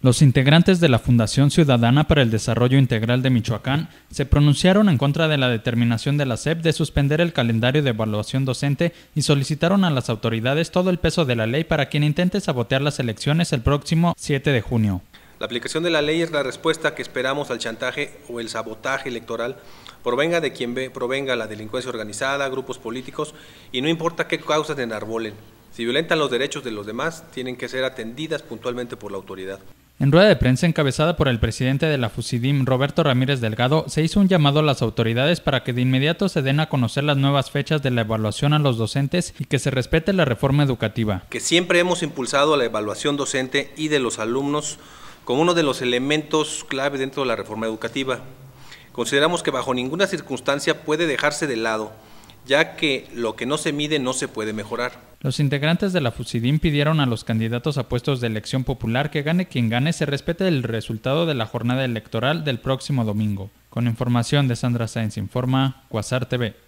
Los integrantes de la Fundación Ciudadana para el Desarrollo Integral de Michoacán se pronunciaron en contra de la determinación de la SEP de suspender el calendario de evaluación docente y solicitaron a las autoridades todo el peso de la ley para quien intente sabotear las elecciones el próximo 7 de junio. La aplicación de la ley es la respuesta que esperamos al chantaje o el sabotaje electoral, provenga de quien provenga la delincuencia organizada, grupos políticos, y no importa qué causas enarbolen. Si violentan los derechos de los demás, tienen que ser atendidas puntualmente por la autoridad. En rueda de prensa encabezada por el presidente de la FUCIDIM, Roberto Ramírez Delgado, se hizo un llamado a las autoridades para que de inmediato se den a conocer las nuevas fechas de la evaluación a los docentes y que se respete la reforma educativa. Que siempre hemos impulsado la evaluación docente y de los alumnos como uno de los elementos clave dentro de la reforma educativa. Consideramos que bajo ninguna circunstancia puede dejarse de lado ya que lo que no se mide no se puede mejorar. Los integrantes de la FUCIDIN pidieron a los candidatos a puestos de elección popular que gane quien gane se respete el resultado de la jornada electoral del próximo domingo. Con información de Sandra Sáenz, Informa, Quasar TV.